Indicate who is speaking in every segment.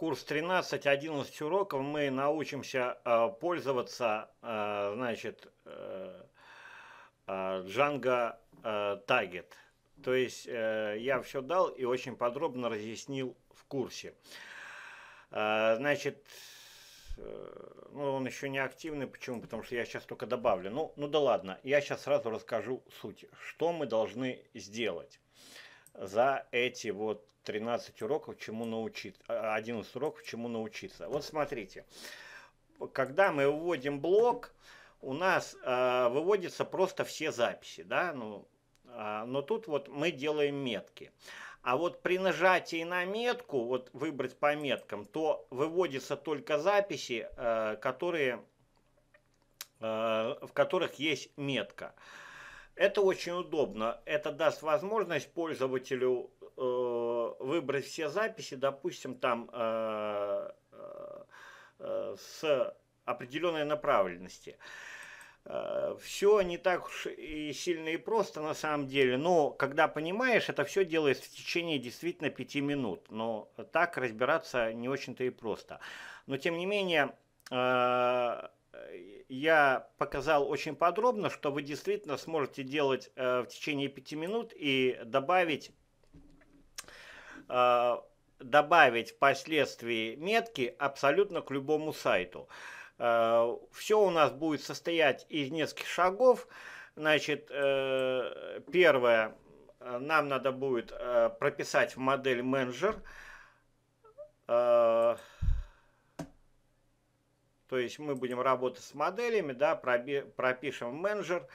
Speaker 1: курс 13, 11 уроков мы научимся э, пользоваться, э, значит, э, Django Target. То есть я все дал и очень подробно разъяснил в курсе. Значит, ну, он еще не активный. Почему? Потому что я сейчас только добавлю. Ну, ну да ладно, я сейчас сразу расскажу суть, что мы должны сделать за эти вот 13 уроков, чему научиться, а, 11 уроков, чему научиться. Вот смотрите, когда мы выводим блок, у нас э, выводятся просто все записи, да, ну, э, но тут вот мы делаем метки. А вот при нажатии на метку, вот выбрать по меткам, то выводятся только записи, э, которые, э, в которых есть метка. Метка. Это очень удобно. Это даст возможность пользователю э, выбрать все записи, допустим, там э, э, с определенной направленности. Э, все не так уж и сильно и просто на самом деле, но когда понимаешь, это все делается в течение действительно пяти минут, но так разбираться не очень-то и просто. Но тем не менее, э, я показал очень подробно, что вы действительно сможете делать э, в течение 5 минут и добавить э, добавить впоследствии метки абсолютно к любому сайту. Э, Все у нас будет состоять из нескольких шагов. Значит, первое, нам надо будет прописать в модель менеджер. То есть мы будем работать с моделями, да, пропишем менеджер.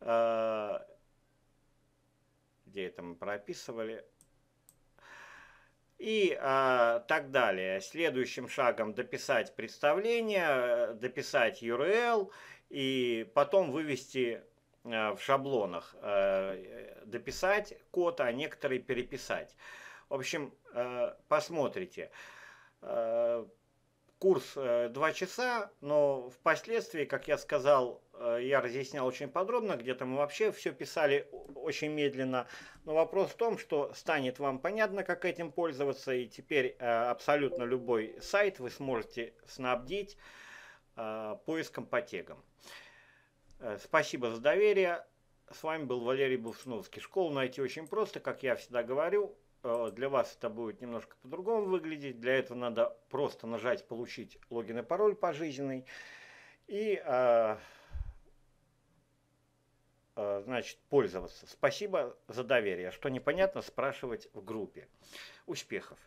Speaker 1: Э, где это мы прописывали? и э, так далее. Следующим шагом дописать представление, э, дописать URL и потом вывести э, в шаблонах, э, дописать код, а некоторые переписать. В общем, э, посмотрите. Э, Курс 2 э, часа, но впоследствии, как я сказал, э, я разъяснял очень подробно, где-то мы вообще все писали очень медленно. Но вопрос в том, что станет вам понятно, как этим пользоваться, и теперь э, абсолютно любой сайт вы сможете снабдить поиском по тегам. Спасибо за доверие. С вами был Валерий Буфсновский. Школу найти очень просто, как я всегда говорю. Э, для вас это будет немножко по-другому выглядеть. Для этого надо просто нажать «Получить логин и пароль пожизненный». И, а, а, значит, пользоваться. Спасибо за доверие. Что непонятно, спрашивать в группе. Успехов!